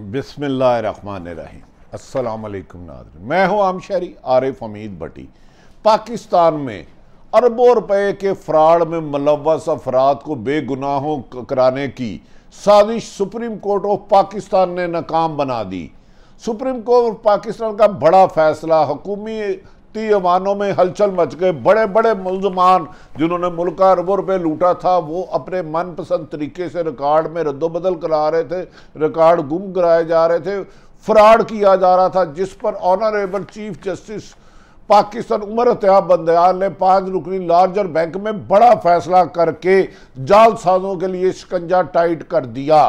बिसमीम नादर नाजर मैं हूं आमशरी आरिफ हमीद भट्टी पाकिस्तान में अरबों रुपए के फ्रॉड में मुलवस अफराद को बेगुनाहों कराने की साजिश सुप्रीम कोर्ट ऑफ पाकिस्तान ने नाकाम बना दी सुप्रीम कोर्ट पाकिस्तान का बड़ा फैसला हकूमी कीमती अमानों में हलचल मच गए बड़े बड़े मुलजमान जिन्होंने मुल्क का अरबों रुपये लूटा था वो अपने मनपसंद तरीके से रिकॉर्ड में रद्दोबदल करा रहे थे रिकॉर्ड गुम कराए जा रहे थे फ्रॉड किया जा रहा था जिस पर honourable chief justice Pakistan Umar Ata Bandial ने पांच रुकनी लार्जर बैंक में बड़ा फैसला करके जालसाजों के लिए शिकंजा टाइट कर दिया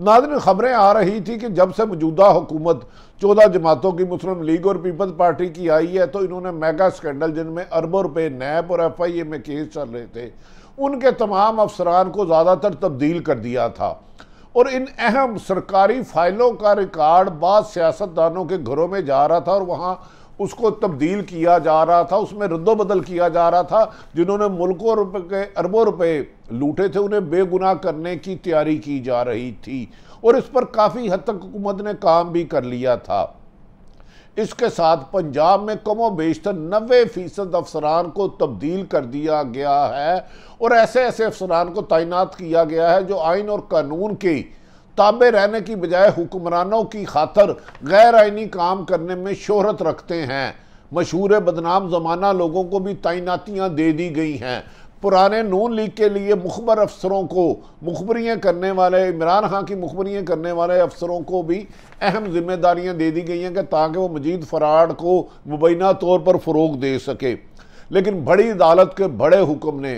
नादिन खबरें आ रही थी कि जब से मौजूदा हुकूमत चौदह जमातों की मुस्लिम लीग और पीपल्स पार्टी की आई है तो इन्होंने मेगा स्कैंडल जिनमें अरबों रुपये नैब और एफ आई ए में केस चल रहे थे उनके तमाम अफसरान को ज़्यादातर तब्दील कर दिया था और इन अहम सरकारी फाइलों का रिकॉर्ड बाद सियासतदानों के घरों में जा रहा था और वहाँ उसको तब्दील किया जा रहा था उसमें रद्दोबदल किया जा रहा था जिन्होंने मुल्कों रुपए के अरबों रुपए लूटे थे उन्हें बेगुनाह करने की तैयारी की जा रही थी और इस पर काफ़ी हद तक हुकूमत ने काम भी कर लिया था इसके साथ पंजाब में कमो बेशतर नबे फ़ीसद अफसरान को तब्दील कर दिया गया है और ऐसे ऐसे अफसरान को तैनात किया गया है जो आइन और कानून की ताबे रहने की बजाय हुक्मरानों की खातर गैर आइनी काम करने में शोहरत रखते हैं मशहूर बदनाम ज़माना लोगों को भी तैनातियाँ दे दी गई हैं पुराने नून लीग के लिए मुखबर अफसरों को मुखबरियाँ करने वाले इमरान खां की मुखबरियाँ करने वाले अफसरों को भी अहम जिम्मेदारियाँ दे दी गई हैं कि ताकि वो मजीद फराड को मुबैना तौर पर फ़रोग दे सके लेकिन बड़ी अदालत के बड़े हुक्म ने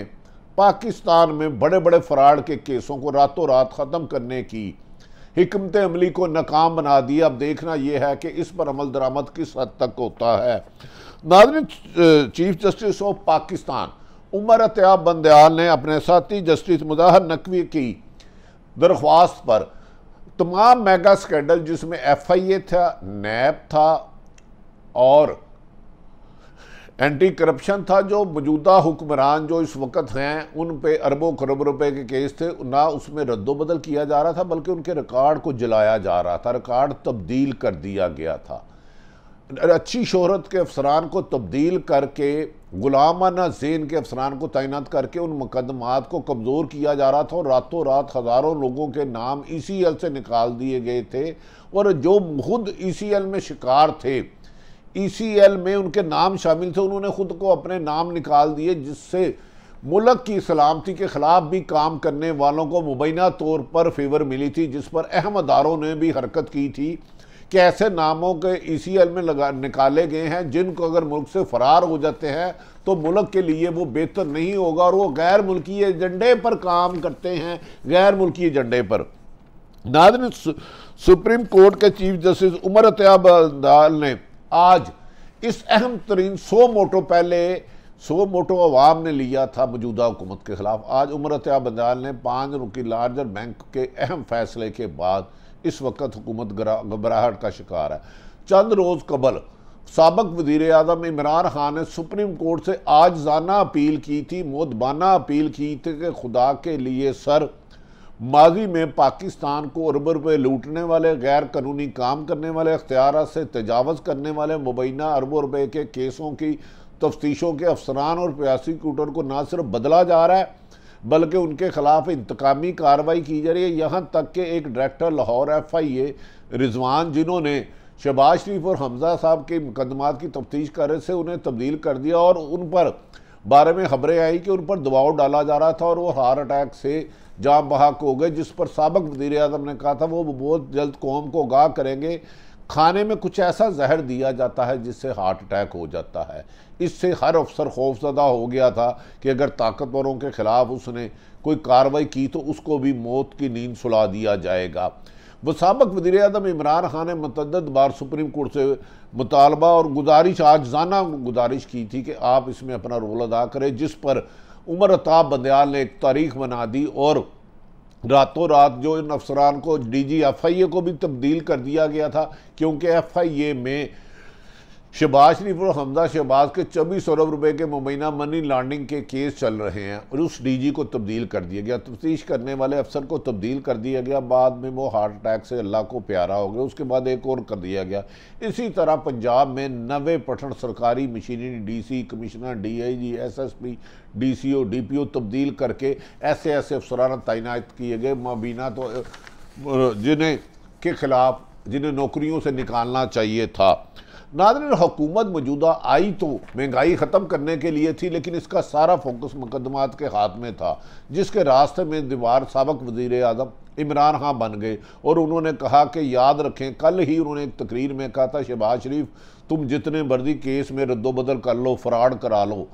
पाकिस्तान में बड़े बड़े फराड के केसों को रातों रात ख़त्म करने की हमत अमली को नाकाम बना दिया अब देखना यह है कि इस पर अमल दरामद किस हद तक होता है नादरी chief justice of Pakistan Umar Ata Bandial ने अपने साथी जस्टिस मुजाहर नकवी की दरख्वास्त पर तमाम मेगा स्कैंडल जिसमें एफ आई ए था नैब था और एंटी करप्शन था जो मौजूदा हुक्मरान जो इस वक्त हैं उन पे अरबों खरब रुपए के केस थे ना उसमें रद्दोबदल किया जा रहा था बल्कि उनके रिकॉर्ड को जलाया जा रहा था रिकॉर्ड तब्दील कर दिया गया था अच्छी शहरत के अफसरान को तब्दील करके गुलामाना जेन के अफसरान को तैनात करके उन मुकदमात को कमज़ोर किया जा रहा था और रातों रात हज़ारों लोगों के नाम ई सी एल से निकाल दिए गए थे और जो खुद ई सी एल में शिकार थे ईसीएल e में उनके नाम शामिल थे उन्होंने ख़ुद को अपने नाम निकाल दिए जिससे मुल्क की सलामती के ख़िलाफ़ भी काम करने वालों को मुबैना तौर पर फेवर मिली थी जिस पर अहम अदारों ने भी हरकत की थी कि ऐसे नामों के ई सी एल में लगा निकाले गए हैं जिनको अगर मुल्क से फरार हो जाते हैं तो मुल्क के लिए वो बेहतर नहीं होगा और वो गैर मुल्की एजेंडे पर काम करते हैं गैर मुल्की एजेंडे पर नादन सुप्रीम कोर्ट के चीफ जस्टिस उमर दाल ने आज इस अहम तरीन सौ मोटो पहले सौ मोटो अवाम ने लिया था मौजूदा हुकूमत के खिलाफ आज उमर तया ने पाँच रुकी लार्जर बैंक के अहम फैसले के बाद इस वक्त हुकूमत घबराहट का शिकार है चंद रोज़ कबल सबक वजीर अजम इमरान खान ने सुप्रीम कोर्ट से आजाना अपील की थी मोदबाना अपील की थी कि खुदा के लिए सर माजी में पाकिस्तान को अरबों रुपये लूटने वाले गैर कानूनी काम करने वाले अख्तियार से तजावज़ करने वाले मुबैना अरबों रुपये के केसों की तफ्तीशों के अफसरान और प्रोसिक्यूटर को ना सिर्फ बदला जा रहा है बल्कि उनके खिलाफ इंतकामी कार्रवाई की जा रही है यहाँ तक कि एक director Lahore F I A Rizwan जिन्होंने शहबाज शरीफ और हमजा साहब के मुकदमा की तफ्तीश कर थे उन्हें तब्दील कर दिया और उन पर बारे में खबरें आई कि उन पर दबाव डाला जा रहा था और वो हार्ट अटैक से जहाँ बहाक हो गए जिस पर सबक वजीर अजम ने कहा था वो बहुत जल्द कौम को गाह करेंगे खाने में कुछ ऐसा जहर दिया जाता है जिससे हार्ट अटैक हो जाता है इससे हर अफसर खौफजदा हो गया था कि अगर ताकतवरों के ख़िलाफ़ उसने कोई कार्रवाई की तो उसको भी मौत की नींद सुला दिया जाएगा वह सबक वजीर अजम इमरान खान ने मतद बार सुप्रीम कोर्ट से मुतालबा और गुजारिश आज जाना गुजारिश की थी कि आप इसमें अपना रोल अदा करें जिस पर उमर अताब तो बदयाल ने एक तारीख बना दी और रातों रात जो इन अफसरान को डी जी एफ आई ए को भी तब्दील कर दिया गया था क्योंकि एफ आई ए में शहबाज शरीफ और हमजा शहबाज के चौबीस अरब रुपए के मुबैना मनी लॉन्ड्रिंग के केस चल रहे हैं और उस डीजी को तब्दील कर दिया गया तफ्तीश करने वाले अफसर को तब्दील कर दिया गया बाद में वो हार्ट अटैक से अल्लाह को प्यारा हो गया उसके बाद एक और कर दिया गया इसी तरह पंजाब में नवे परसेंट सरकारी machinery D C commissioner D I G S S P D C O D P O तब्दील करके ऐसे ऐसे अफसराना तैनात किए गए मबीना तो जिन्हें के खिलाफ जिन्हें नौकरियों से निकालना चाहिए था नादरन हुकूमत मौजूदा आई तो महंगाई ख़त्म करने के लिए थी लेकिन इसका सारा फोकस मुकदमात के हाथ में था जिसके रास्ते में दीवार सबक वजीर अजम इमरान खां बन गए और उन्होंने कहा कि याद रखें कल ही उन्होंने एक तकरीर में कहा था शहबाज शरीफ तुम जितने मर्जी केस में रद्दोबदल कर लो फ्रॉड करा लो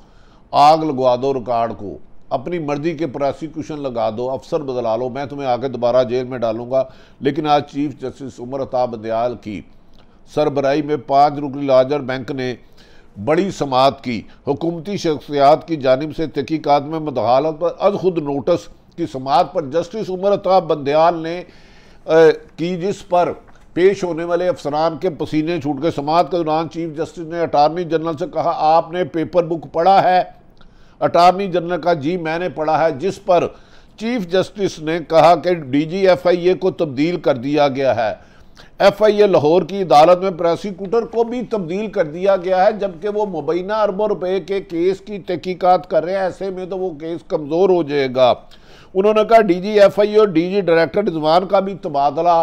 आग लगवा दो रिकॉर्ड को अपनी मर्जी के प्रोसिक्यूशन लगा दो अफसर बदला लो मैं तुम्हें आगे दोबारा जेल में डालूंगा लेकिन आज चीफ जस्टिस उमर अताब दयाल की सरबराही में पाँच रुकनी लाजर बैंक ने बड़ी समात की हुकूमती शख्सियात की जानब से तहकीकत में मदालत पर अद खुद नोटस की समात पर जस्टिस उमर अताब बंदयाल ने आ, की जिस पर पेश होने वाले अफसरान के पसीने छूट गए समात के दौरान चीफ जस्टिस ने अटारनी जनरल से कहा आपने पेपर बुक पढ़ा है अटारनी जनरल का जी मैंने पढ़ा है जिस पर चीफ जस्टिस ने कहा कि आई ए को तब्दील कर दिया गया है एफआईए लाहौर की अदालत में प्रोसिक्यूटर को भी तब्दील कर दिया गया है जबकि वो मुबैना अरबों रुपए के केस की तहकीक़त कर रहे हैं ऐसे में तो वो केस कमज़ोर हो जाएगा उन्होंने कहा आई ए और डीजी डायरेक्टर रिजवान का भी तबादला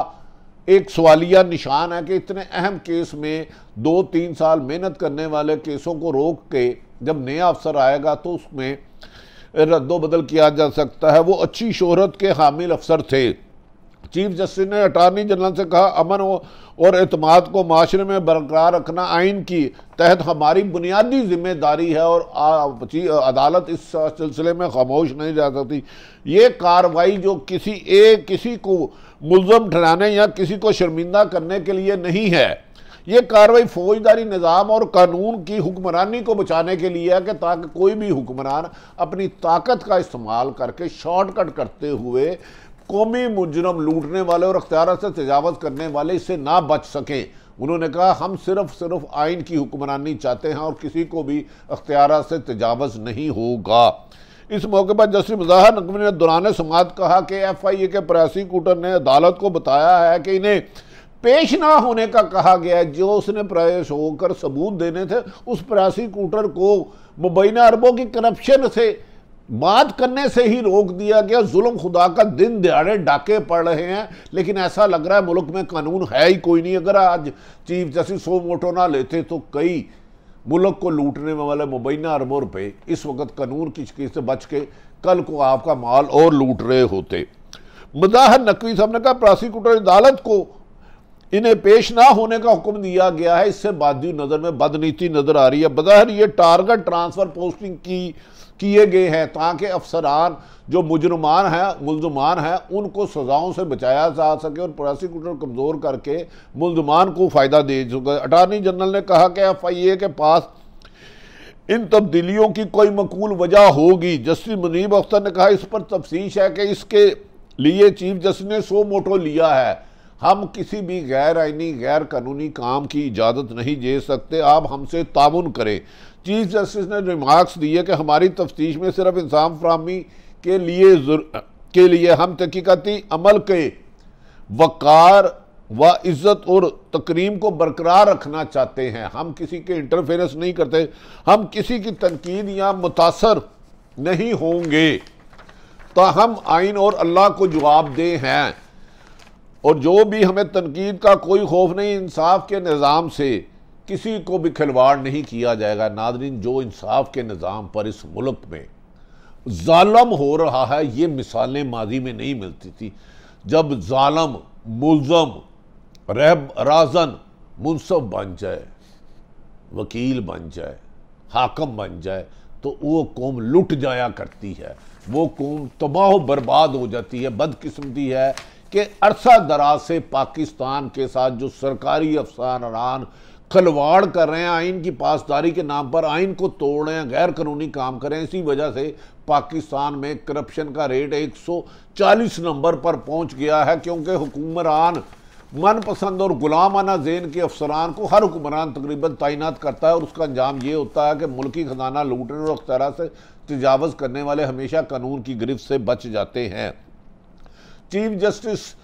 एक सवालिया निशान है कि इतने अहम केस में दो तीन साल मेहनत करने वाले केसों को रोक के जब नया अफसर आएगा तो उसमें रद्दोबदल किया जा सकता है वो अच्छी शोहरत के हामिल अफसर थे चीफ जस्टिस ने अटॉर्नी जनरल से कहा अमन और अतमाद को माशरे में बरकरार रखना आइन की तहत हमारी बुनियादी जिम्मेदारी है और अदालत इस सिलसिले में खामोश नहीं जा सकती ये कार्रवाई जो किसी एक किसी को मुलम ठहराने या किसी को शर्मिंदा करने के लिए नहीं है ये कार्रवाई फौजदारी निज़ाम और कानून की हुक्मरानी को बचाने के लिए है कि ताकि कोई भी हुक्मरान अपनी ताकत का इस्तेमाल करके शॉर्टकट करते हुए कौमी मुजरम लूटने वाले और अख्तियार से तजावज करने वाले इससे ना बच सकें उन्होंने कहा हम सिर्फ सिर्फ आइन की हुक्मरानी चाहते हैं और किसी को भी अख्तियार से तजावज नहीं होगा इस मौके पर जस्टिस मुजाहर नकवी ने दौरान समात कहा कि एफ आई ए के प्रोसिक्यूटर ने अदालत को बताया है कि इन्हें पेश ना होने का कहा गया है जो उसने प्रवेश होकर सबूत देने थे उस प्रोसिक्यूटर को मुबैना अरबों की करप्शन से बात करने से ही रोक दिया गया जुल्म खुदा का दिन दिहाड़े डाके पड़ रहे हैं लेकिन ऐसा लग रहा है मुल्क में कानून है ही कोई नहीं अगर आज चीफ जस्टिस सो मोटो ना लेते तो कई मुल्क को लूटने वाले मुबैना अरबों रुपये इस वक्त कानून की शिकस्त से बच के कल को आपका माल और लूट रहे होते मदाह नकवी साहब ने कहा प्रोसिक्यूटर अदालत को इन्हें पेश ना होने का हुक्म दिया गया है इससे बाध्यू नज़र में बदनीति नज़र आ रही है बज़ाहिर ये टारगेट ट्रांसफ़र पोस्टिंग की किए गए हैं ताकि अफसरान जो मुजरमान हैं मुलजमान हैं उनको सज़ाओं से बचाया जा सके और प्रोसिक्यूटर कमज़ोर करके मुलजमान को फ़ायदा दे सके अटारनी जनरल ने कहा कि एफ आई ए के पास इन तब्दीलियों की कोई मकूल वजह होगी जस्टिस मुनीब अख्तर ने कहा इस पर तफ्श है कि इसके लिए चीफ जस्टिस ने सो मोटो लिया है हम किसी भी गैर आइनी गैर कानूनी काम की इजाज़त नहीं दे सकते आप हमसे ताउन करें चीफ जस्टिस ने रिमार्क्स दिए कि हमारी तफ्तीश में सिर्फ इंसान फ्राहमी के लिए के लिए हम तहकीकती अमल के वक़ार व इज़्ज़त और तकरीम को बरकरार रखना चाहते हैं हम किसी के इंटरफेरेंस नहीं करते हम किसी की तनकीद या मुतासर नहीं होंगे तो हम आइन और अल्लाह को जवाब दे हैं और जो भी हमें तनकीद का कोई खौफ नहीं इंसाफ के निज़ाम से किसी को भी खिलवाड़ नहीं किया जाएगा नादरीन जो इंसाफ के निज़ाम पर इस मुल्क में ालम हो रहा है ये मिसालें माजी में नहीं मिलती थी जब ालम मुलम रहब राजन मुनसब बन जाए वकील बन जाए हाकम बन जाए तो वो कौम लुट जाया करती है वो कौम तबाह बर्बाद हो जाती है बदकिस्मती है कि अरसा दराज से पाकिस्तान के साथ जो सरकारी अफसरान खलवाड़ कर रहे हैं आइन की पासदारी के नाम पर आइन को तोड़ रहे हैं गैर कानूनी काम कर रहे हैं इसी वजह से पाकिस्तान में करप्शन का रेट 140 नंबर पर पहुंच गया है क्योंकि हुकुमरान मनपसंद और गुलामाना जेन के अफसरान को हर हुक्मरान तकरीबन तैनात करता है और उसका अंजाम ये होता है कि मुल्की खजाना लूटने और अख्तारा से तजावज़ करने वाले हमेशा कानून की गिरफ्त से बच जाते हैं Chief Justice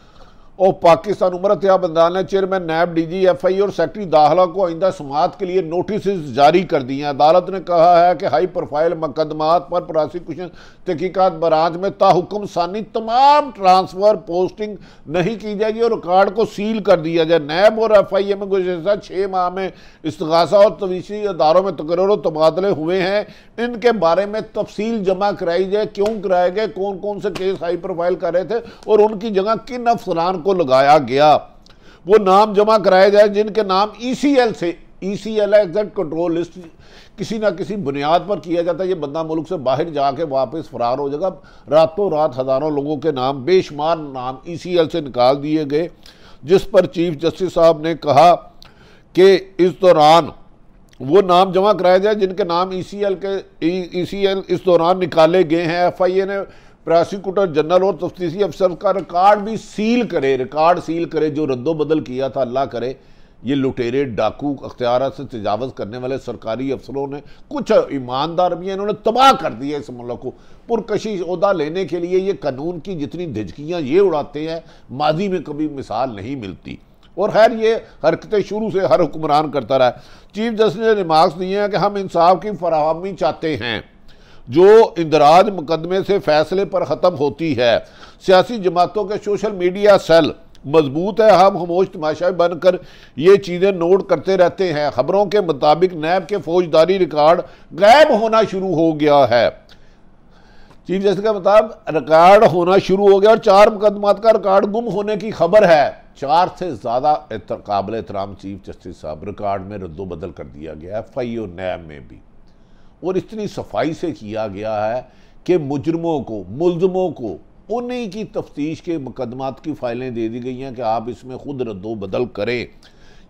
और पाकिस्तान उम्र या बंदाना chairman NAB D G F I और सेक्रेटरी दाखिला को आइंदा समात के लिए नोटिस जारी कर दी हैं अदालत ने कहा है कि हाई प्रोफाइल मुकदमात पर प्रोसिक्यूशन तहकीकत बराज में ताहुकम सानी तमाम ट्रांसफ़र पोस्टिंग नहीं की जाएगी और रिकॉर्ड को सील कर दिया जाए नैब और एफ आई ए में गुजशत छः माह में इसगासा और तवीसी अदारों में तकर तबादले हुए हैं इनके बारे में तफसील जमा कराई जाए क्यों कराए गए कौन कौन से केस हाई प्रोफाइल कर रहे थे और उनकी जगह किन अफसरान को लगाया गया वो नाम जमा कराए जाए जिनके नाम ईसीएल e से ईसीएल e है एग्जैक्ट कंट्रोल लिस्ट किसी ना किसी बुनियाद पर किया जाता है ये बंदा मुल्क से बाहर जाके वापस फरार हो जाएगा रातों रात हज़ारों लोगों के नाम बेशुमार नाम ईसीएल e से निकाल दिए गए जिस पर चीफ जस्टिस साहब ने कहा कि इस दौरान वो नाम जमा कराया जाए जिनके नाम ई सी एल के ई सी एल इस दौरान निकाले गए हैं एफ आई ए ने प्रोसिक्यूटर जनरल और तफ्तीशी अफसर का रिकॉर्ड भी सील करे रिकॉर्ड सील करे जो बदल किया था अल्लाह करे ये लुटेरे डाकू अख्तियार से तजावज़ करने वाले सरकारी अफसरों ने कुछ ईमानदार भी हैं इन्होंने तबाह कर दिया इस मुल्क को पुरकशिश उहदा लेने के लिए ये कानून की जितनी धिजकियाँ ये उड़ाते हैं माजी में कभी मिसाल नहीं मिलती और खैर ये हरकतें शुरू से हर हुक्मरान करता रहा चीफ जस्टिस ने रिमार्क्स दिए हैं कि हम इंसाफ की फरहमी चाहते हैं जो इंदराज मुकदमे से फैसले पर ख़त्म होती है सियासी जमातों के सोशल मीडिया सेल मजबूत है हम खमोश तमाशा बनकर ये चीज़ें नोट करते रहते हैं खबरों के मुताबिक नैब के फौजदारी रिकॉर्ड गायब होना शुरू हो गया है चीफ जस्टिस का मुताबिक रिकॉर्ड होना शुरू हो गया और चार मुकदमात का रिकॉर्ड गुम होने की खबर है चार से ज़्यादा काबिल एहतराम चीफ जस्टिस साहब रिकॉर्ड में रद्दोबदल कर दिया गया एफ आई ओ नैब में भी और इतनी सफाई से किया गया है कि मुजरमों को मुलजमों को उन्हीं की तफ्तीश के मुकदमात की फ़ाइलें दे दी गई हैं कि आप इसमें खुद रद्दो बदल करें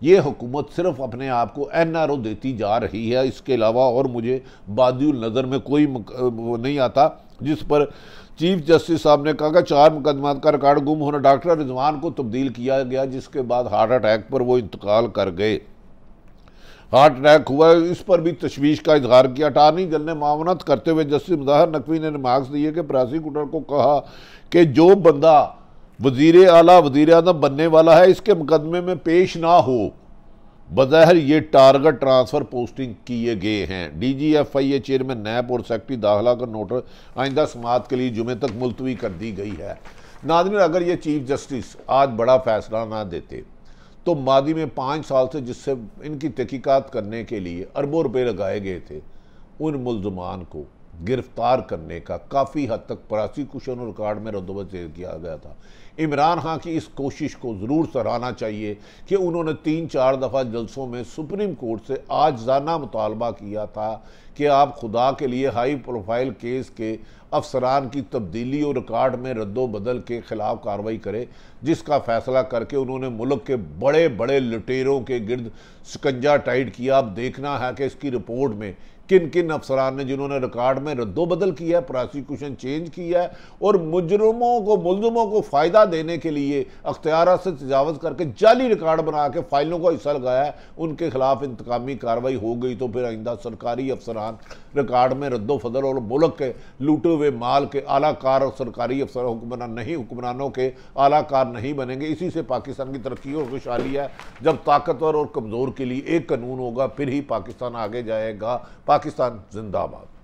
ये हुकूमत सिर्फ अपने आप को एन आर ओ देती जा रही है इसके अलावा और मुझे बादल नज़र में कोई वो नहीं आता जिस पर चीफ जस्टिस साहब ने कहा कि चार मुकदमा का रिकॉर्ड गुम होना डॉक्टर रिजवान को तब्दील किया गया जिसके बाद हार्ट अटैक पर वो इंतकाल कर गए हार्ट अटैक हुआ है इस पर भी तशवीश का इजहार किया अटारनी जनरल ने मामनत करते हुए जस्टिस मुजाहर नकवी ने रिमार्क्स दिए कि प्रोसिक्यूटर को कहा कि जो बंदा वजीर अला वजीर अजम बनने वाला है इसके मुकदमे में पेश ना हो बज़ाहिर ये टारगेट ट्रांसफ़र पोस्टिंग किए गए हैं D G F I A chairman NAB और सेक्रेटरी दाखिला का नोट आइंदा समात के लिए जुमे तक मुलतवी कर दी गई है नादिन अगर ये चीफ जस्टिस आज बड़ा फैसला ना देते तो मादी में पाँच साल से जिससे इनकी तहकीक़ात करने के लिए अरबों रुपये लगाए गए थे उन मुलजमान को गिरफ्तार करने का काफ़ी हद तक प्रोसिक्यूशन रिकॉर्ड में रद्दोबल किया गया था इमरान खां की इस कोशिश को ज़रूर सराहना चाहिए कि उन्होंने तीन चार दफ़ा जलसों में सुप्रीम कोर्ट से आज जाना मुतालबा किया था कि आप खुदा के लिए हाई प्रोफाइल केस के अफसरान की तब्दीली और रिकार्ड में रद्द बदल के ख़िलाफ़ कार्रवाई करें जिसका फ़ैसला करके उन्होंने मुल्क के बड़े बड़े लुटेरों के गिर्द शिकंजा टाइट किया अब देखना है कि इसकी रिपोर्ट में किन किन अफसरान ने जिन्होंने रिकॉर्ड में रद्दोबदल किया है प्रोसिक्यूशन चेंज किया है और मुजरमों को मुलजमों को फ़ायदा देने के लिए अख्तियार से तजावज़ करके जाली रिकॉर्ड बना के फाइलों का हिस्सा लगाया है उनके खिलाफ इंतकामी कार्रवाई हो गई तो फिर आइंदा सरकारी अफसरान रिकॉर्ड में रद्दो फजल और मुल्क के लूटे हुए माल के आलाकार कार और सरकारी अफसर हुक्मरान नहीं हुक्मरानों के आलाकार कार नहीं बनेंगे इसी से पाकिस्तान की तरक्की और खुशहाली है जब ताकतवर और कमज़ोर के लिए एक कानून होगा फिर ही पाकिस्तान आगे जाएगा पाकिस्तान जिंदाबाद